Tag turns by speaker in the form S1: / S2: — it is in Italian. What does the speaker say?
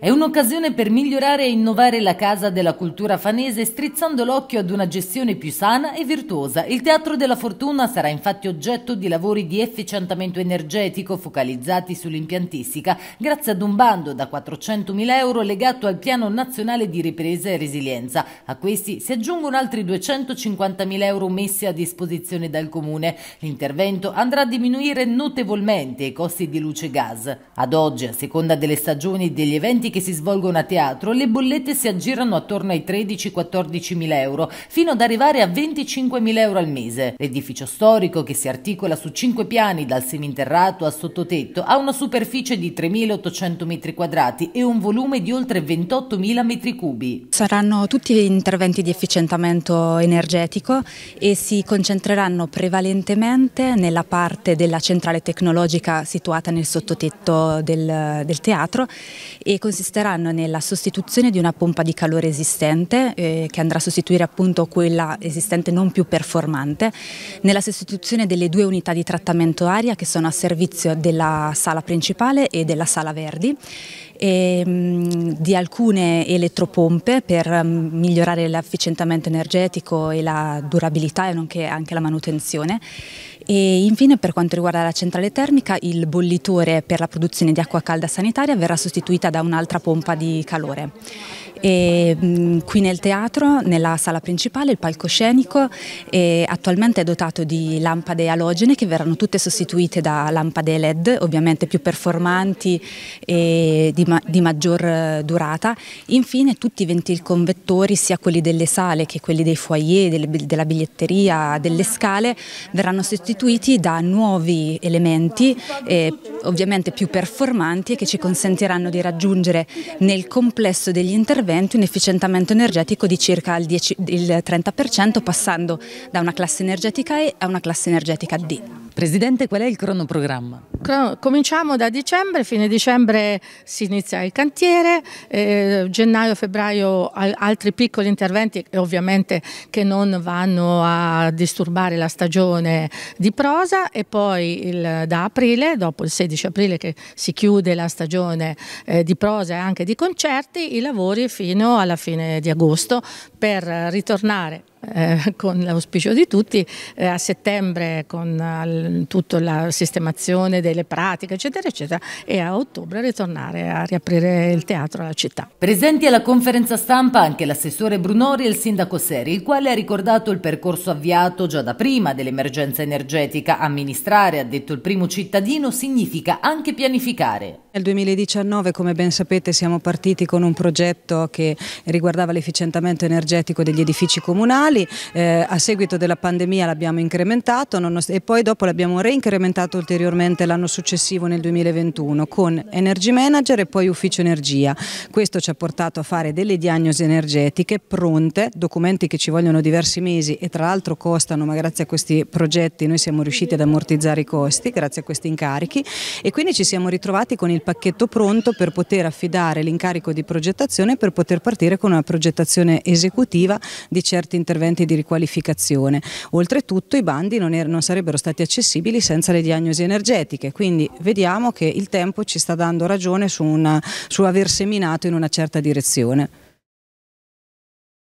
S1: È un'occasione per migliorare e innovare la casa della cultura fanese strizzando l'occhio ad una gestione più sana e virtuosa. Il Teatro della Fortuna sarà infatti oggetto di lavori di efficientamento energetico focalizzati sull'impiantistica grazie ad un bando da 400.000 euro legato al Piano Nazionale di Ripresa e Resilienza. A questi si aggiungono altri 250.000 euro messi a disposizione dal Comune. L'intervento andrà a diminuire notevolmente i costi di luce e gas. Ad oggi, a seconda delle stagioni e degli eventi eventi che si svolgono a teatro, le bollette si aggirano attorno ai 13-14 mila euro, fino ad arrivare a 25 mila euro al mese. L'edificio storico, che si articola su 5 piani dal seminterrato a sottotetto, ha una superficie di 3.800 metri quadrati e un volume di oltre 28 mila metri cubi. Saranno tutti interventi
S2: di efficientamento energetico e si concentreranno prevalentemente nella parte della centrale tecnologica situata nel sottotetto del, del teatro e considerando consisteranno nella sostituzione di una pompa di calore esistente eh, che andrà a sostituire appunto quella esistente non più performante, nella sostituzione delle due unità di trattamento aria che sono a servizio della sala principale e della sala Verdi e ehm, mh, di alcune elettropompe per mh, mm, migliorare l'efficientamento energetico e la durabilità e nonché anche la manutenzione e infine per quanto riguarda la centrale termica il bollitore per la produzione di acqua calda sanitaria verrà sostituita da un'altra un'altra pompa di calore. E, mh, mm, qui nel teatro, nella sala principale, il palcoscenico è attualmente è dotato di lampade alogene che verranno tutte sostituite da lampade LED, ovviamente più performanti e di, ma di maggior eh, durata. Infine tutti i ventilconvettori, sia quelli delle sale che quelli dei foyer, delle, della biglietteria, delle scale, verranno sostituiti da nuovi elementi, eh, ovviamente più performanti e che ci consentiranno di raggiungere garantire nel complesso degli interventi un efficientamento energetico di circa il, 10, il 30% passando da una classe energetica E a una classe energetica D.
S1: Presidente, qual è il cronoprogramma?
S3: Cominciamo da dicembre, fine dicembre si inizia il cantiere, eh, gennaio, febbraio altri piccoli interventi che ovviamente che non vanno a disturbare la stagione di prosa e poi il, da aprile, dopo il 16 aprile che si chiude la stagione eh, di prosa e anche di concerti, i lavori fino alla fine di agosto per ritornare eh, con l'auspicio di tutti, eh, a settembre con al, tutta la sistemazione delle pratiche, eccetera, eccetera, e a ottobre ritornare a riaprire il teatro alla città. Presenti alla conferenza stampa anche l'assessore Brunori e il sindaco
S1: Seri, il quale ha ricordato il percorso avviato già da prima dell'emergenza energetica. Amministrare, ha detto il primo cittadino, significa anche pianificare. Nel 2019, come
S4: ben sapete, siamo partiti con un progetto che riguardava l'efficientamento energetico degli edifici comunali normali, eh, a seguito della pandemia l'abbiamo incrementato e poi dopo l'abbiamo reincrementato ulteriormente l'anno successivo nel 2021 con Energy Manager e poi Ufficio Energia. Questo ci ha portato a fare delle diagnosi energetiche pronte, documenti che ci vogliono diversi mesi e tra l'altro costano, ma grazie a questi progetti noi siamo riusciti ad ammortizzare i costi, grazie a questi incarichi e quindi ci siamo ritrovati con il pacchetto pronto per poter affidare l'incarico di progettazione per poter partire con una progettazione esecutiva di certi interventi interventi di riqualificazione. Oltretutto i bandi non, er-, non sarebbero stati accessibili senza le diagnosi energetiche, quindi vediamo che il tempo ci sta dando ragione su, una, su aver seminato in una certa direzione.